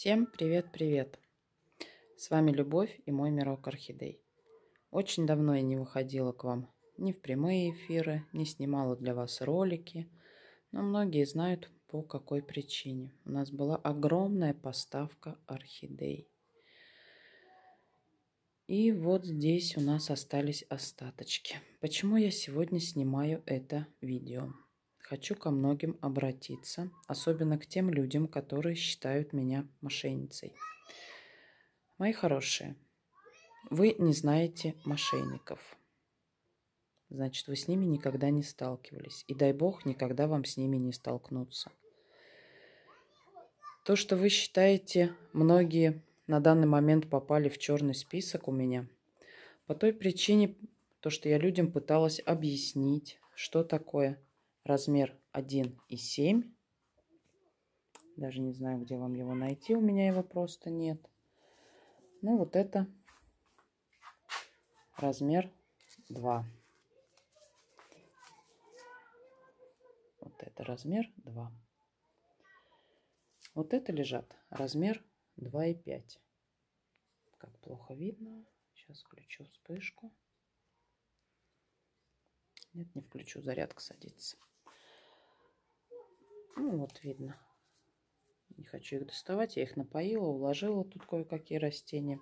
Всем привет-привет! С вами Любовь и мой мирок орхидей. Очень давно я не выходила к вам ни в прямые эфиры, не снимала для вас ролики, но многие знают по какой причине. У нас была огромная поставка орхидей. И вот здесь у нас остались остаточки. Почему я сегодня снимаю это видео? Хочу ко многим обратиться, особенно к тем людям, которые считают меня мошенницей. Мои хорошие, вы не знаете мошенников. Значит, вы с ними никогда не сталкивались. И дай бог, никогда вам с ними не столкнуться. То, что вы считаете, многие на данный момент попали в черный список у меня. По той причине, то, что я людям пыталась объяснить, что такое – размер 1,7. Даже не знаю, где вам его найти, у меня его просто нет. Ну, вот это размер 2. Вот это размер 2. Вот это лежат размер 2,5. Как плохо видно. Сейчас включу вспышку. Нет, не включу, зарядка садится. Ну, вот видно. Не хочу их доставать. Я их напоила, уложила тут кое-какие растения.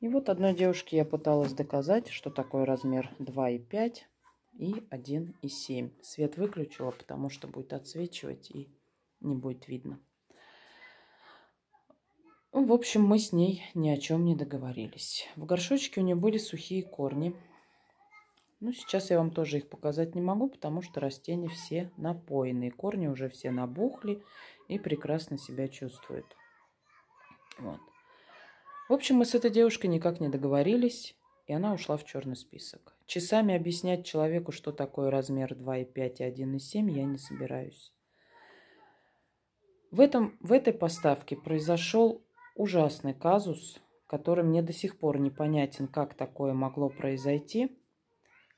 И вот одной девушке я пыталась доказать, что такой размер 2,5 и 1,7. Свет выключила, потому что будет отсвечивать и не будет видно. В общем, мы с ней ни о чем не договорились. В горшочке у нее были сухие корни. Ну, сейчас я вам тоже их показать не могу, потому что растения все напоенные. Корни уже все набухли и прекрасно себя чувствуют. Вот. В общем, мы с этой девушкой никак не договорились, и она ушла в черный список. Часами объяснять человеку, что такое размер 2,5 и 1,7, я не собираюсь. В, этом, в этой поставке произошел ужасный казус, который мне до сих пор непонятен, как такое могло произойти –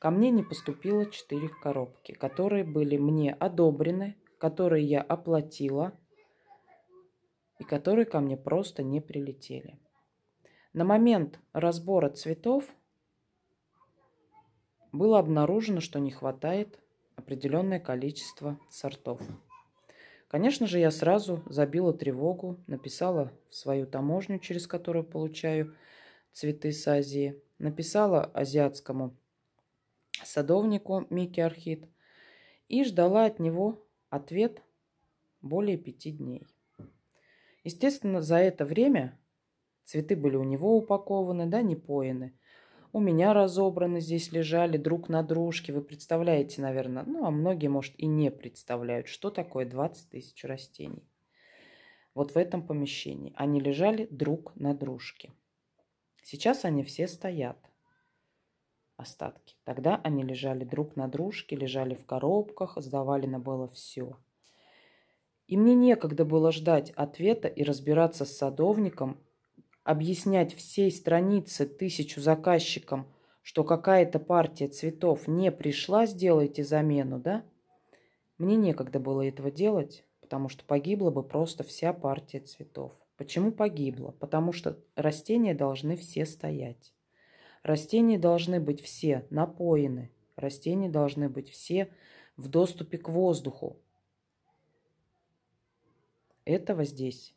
Ко мне не поступило 4 коробки, которые были мне одобрены, которые я оплатила и которые ко мне просто не прилетели. На момент разбора цветов было обнаружено, что не хватает определенное количество сортов. Конечно же, я сразу забила тревогу, написала в свою таможню, через которую получаю цветы с Азии, написала азиатскому садовнику Микки Архит и ждала от него ответ более пяти дней. Естественно, за это время цветы были у него упакованы, да, не поены. У меня разобраны здесь лежали друг на дружке. Вы представляете, наверное, ну, а многие, может, и не представляют, что такое 20 тысяч растений. Вот в этом помещении они лежали друг на дружке. Сейчас они все стоят остатки. Тогда они лежали друг на дружке, лежали в коробках, сдавалено было все. И мне некогда было ждать ответа и разбираться с садовником, объяснять всей странице тысячу заказчикам, что какая-то партия цветов не пришла, сделайте замену, да? Мне некогда было этого делать, потому что погибла бы просто вся партия цветов. Почему погибла? Потому что растения должны все стоять. Растения должны быть все напоены, растения должны быть все в доступе к воздуху. Этого здесь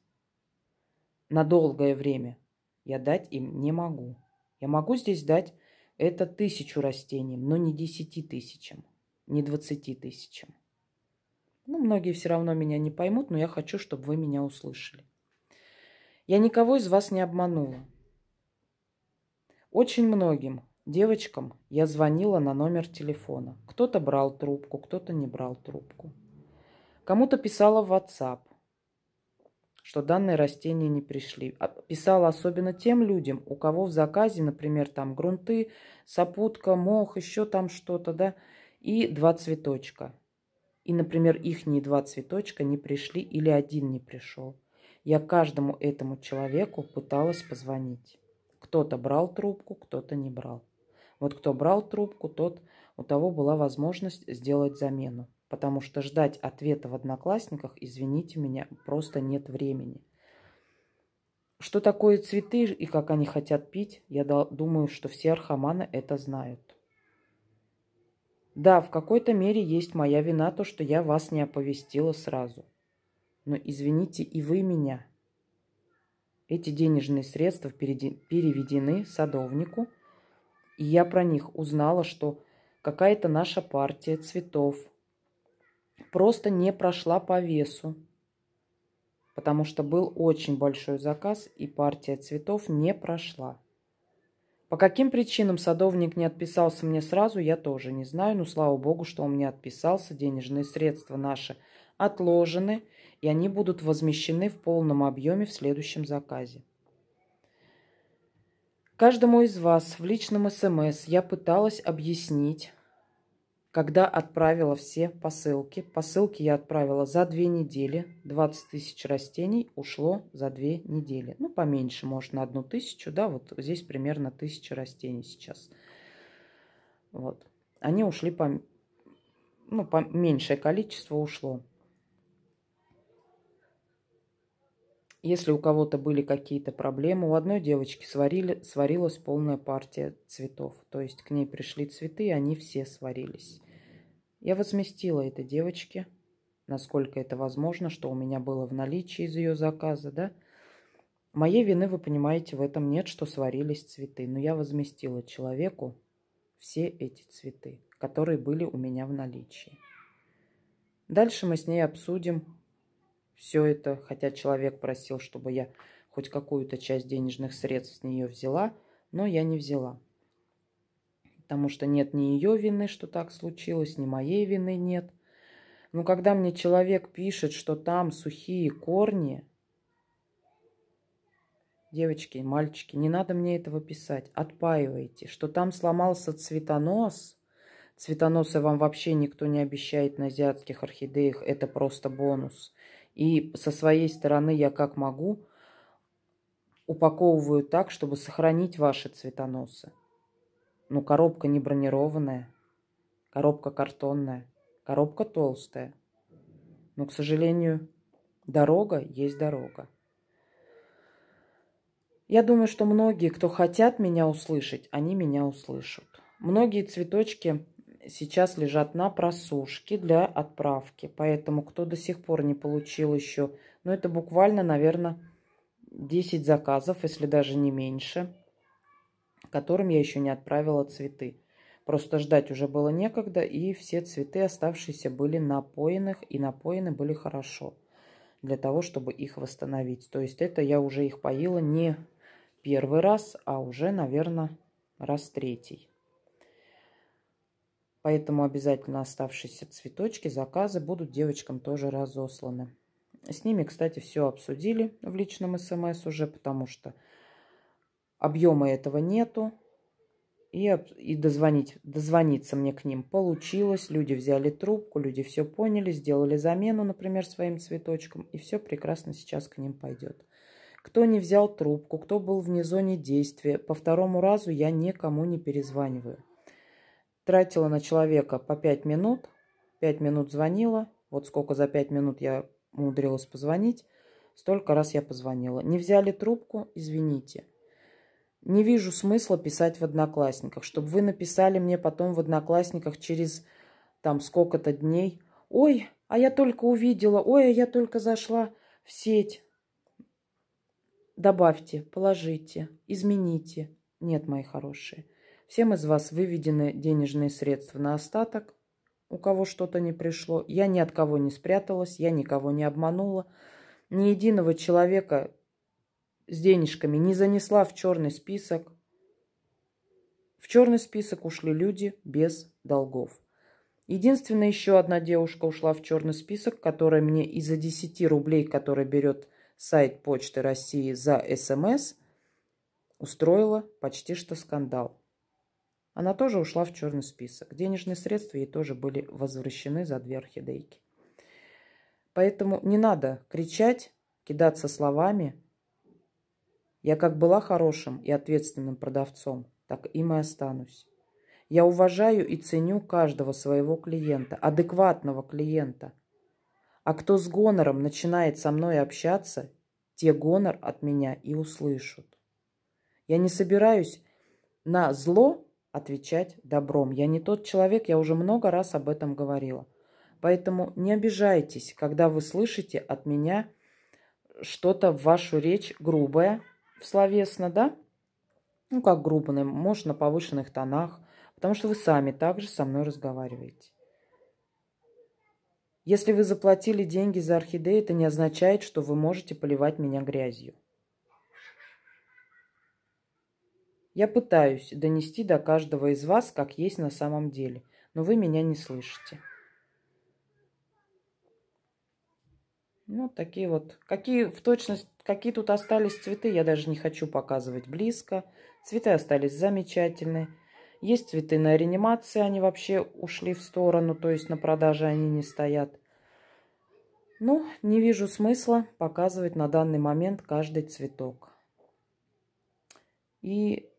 на долгое время я дать им не могу. Я могу здесь дать это тысячу растениям, но не десяти тысячам, не двадцати тысячам. Ну, многие все равно меня не поймут, но я хочу, чтобы вы меня услышали. Я никого из вас не обманула. Очень многим девочкам я звонила на номер телефона. Кто-то брал трубку, кто-то не брал трубку. Кому-то писала в WhatsApp, что данные растения не пришли. А, писала особенно тем людям, у кого в заказе, например, там грунты, сапутка, мох, еще там что-то, да, и два цветочка. И, например, ихние два цветочка не пришли или один не пришел. Я каждому этому человеку пыталась позвонить. Кто-то брал трубку, кто-то не брал. Вот кто брал трубку, тот, у того была возможность сделать замену. Потому что ждать ответа в одноклассниках, извините меня, просто нет времени. Что такое цветы и как они хотят пить, я думаю, что все архаманы это знают. Да, в какой-то мере есть моя вина то, что я вас не оповестила сразу. Но извините и вы меня – эти денежные средства переведены садовнику, и я про них узнала, что какая-то наша партия цветов просто не прошла по весу, потому что был очень большой заказ, и партия цветов не прошла. По каким причинам садовник не отписался мне сразу, я тоже не знаю, но слава богу, что он мне отписался, денежные средства наши отложены – и они будут возмещены в полном объеме в следующем заказе. Каждому из вас в личном СМС я пыталась объяснить, когда отправила все посылки. Посылки я отправила за две недели. 20 тысяч растений ушло за две недели. Ну, поменьше, может, на одну тысячу, да, вот здесь примерно тысяча растений сейчас. Вот. Они ушли, по... ну, по... меньшее количество ушло. Если у кого-то были какие-то проблемы, у одной девочки сварили, сварилась полная партия цветов. То есть к ней пришли цветы, и они все сварились. Я возместила этой девочке, насколько это возможно, что у меня было в наличии из ее заказа, да. Моей вины, вы понимаете, в этом нет, что сварились цветы. Но я возместила человеку все эти цветы, которые были у меня в наличии. Дальше мы с ней обсудим, все это, хотя человек просил, чтобы я хоть какую-то часть денежных средств с нее взяла, но я не взяла. Потому что нет ни ее вины, что так случилось, ни моей вины нет. Но когда мне человек пишет, что там сухие корни, девочки, мальчики, не надо мне этого писать, отпаивайте, что там сломался цветонос, цветоносы вам вообще никто не обещает на азиатских орхидеях, это просто бонус – и со своей стороны я как могу упаковываю так, чтобы сохранить ваши цветоносы. Но ну, коробка не бронированная, коробка картонная, коробка толстая. Но, к сожалению, дорога есть дорога. Я думаю, что многие, кто хотят меня услышать, они меня услышат. Многие цветочки сейчас лежат на просушке для отправки. Поэтому, кто до сих пор не получил еще, ну, это буквально, наверное, 10 заказов, если даже не меньше, которым я еще не отправила цветы. Просто ждать уже было некогда, и все цветы оставшиеся были напоенных, и напоены были хорошо для того, чтобы их восстановить. То есть это я уже их поила не первый раз, а уже, наверное, раз третий. Поэтому обязательно оставшиеся цветочки, заказы будут девочкам тоже разосланы. С ними, кстати, все обсудили в личном смс эм уже, потому что объема этого нету. И, и дозвонить, дозвониться мне к ним получилось. Люди взяли трубку, люди все поняли, сделали замену, например, своим цветочком. И все прекрасно сейчас к ним пойдет. Кто не взял трубку, кто был вне зоны действия, по второму разу я никому не перезваниваю тратила на человека по 5 минут, 5 минут звонила, вот сколько за 5 минут я умудрилась позвонить, столько раз я позвонила. Не взяли трубку, извините. Не вижу смысла писать в Одноклассниках, чтобы вы написали мне потом в Одноклассниках через там сколько-то дней. Ой, а я только увидела, ой, а я только зашла в сеть. Добавьте, положите, измените. Нет, мои хорошие. Всем из вас выведены денежные средства на остаток, у кого что-то не пришло. Я ни от кого не спряталась, я никого не обманула. Ни единого человека с денежками не занесла в черный список. В черный список ушли люди без долгов. Единственная еще одна девушка ушла в черный список, которая мне из-за 10 рублей, которые берет сайт Почты России за СМС, эм устроила почти что скандал. Она тоже ушла в черный список. Денежные средства ей тоже были возвращены за две орхидейки. Поэтому не надо кричать, кидаться словами. Я как была хорошим и ответственным продавцом, так им и останусь. Я уважаю и ценю каждого своего клиента, адекватного клиента. А кто с гонором начинает со мной общаться, те гонор от меня и услышат. Я не собираюсь на зло отвечать добром. Я не тот человек, я уже много раз об этом говорила. Поэтому не обижайтесь, когда вы слышите от меня что-то в вашу речь грубое, словесно, да? Ну, как грубое, может, на повышенных тонах, потому что вы сами также со мной разговариваете. Если вы заплатили деньги за орхидеи, это не означает, что вы можете поливать меня грязью. Я пытаюсь донести до каждого из вас, как есть на самом деле, но вы меня не слышите. Ну, такие вот. Какие в точность, какие тут остались цветы, я даже не хочу показывать близко. Цветы остались замечательные. Есть цветы на реанимации, они вообще ушли в сторону, то есть на продаже они не стоят. Ну, не вижу смысла показывать на данный момент каждый цветок. И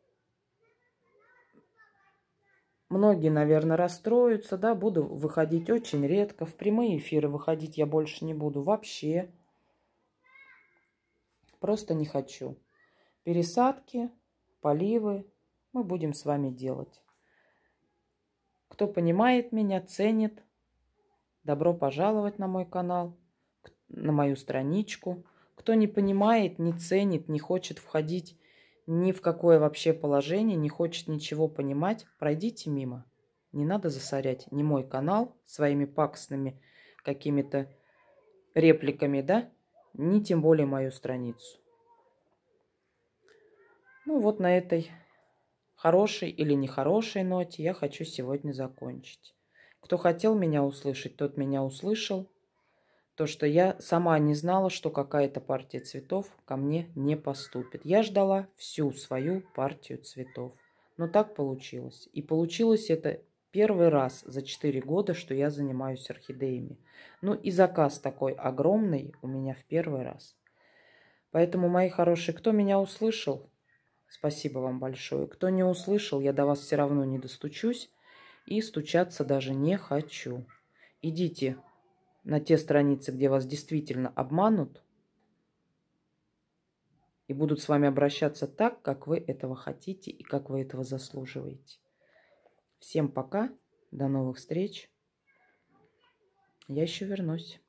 Многие, наверное, расстроятся, да, буду выходить очень редко. В прямые эфиры выходить я больше не буду вообще. Просто не хочу. Пересадки, поливы мы будем с вами делать. Кто понимает меня, ценит, добро пожаловать на мой канал, на мою страничку. Кто не понимает, не ценит, не хочет входить ни в какое вообще положение не хочет ничего понимать, пройдите мимо. Не надо засорять не мой канал своими паксными какими-то репликами, да, ни тем более мою страницу. Ну вот на этой хорошей или нехорошей ноте я хочу сегодня закончить. Кто хотел меня услышать, тот меня услышал. То, что я сама не знала, что какая-то партия цветов ко мне не поступит. Я ждала всю свою партию цветов. Но так получилось. И получилось это первый раз за 4 года, что я занимаюсь орхидеями. Ну и заказ такой огромный у меня в первый раз. Поэтому, мои хорошие, кто меня услышал, спасибо вам большое. Кто не услышал, я до вас все равно не достучусь. И стучаться даже не хочу. Идите на те страницы, где вас действительно обманут, и будут с вами обращаться так, как вы этого хотите и как вы этого заслуживаете. Всем пока, до новых встреч. Я еще вернусь.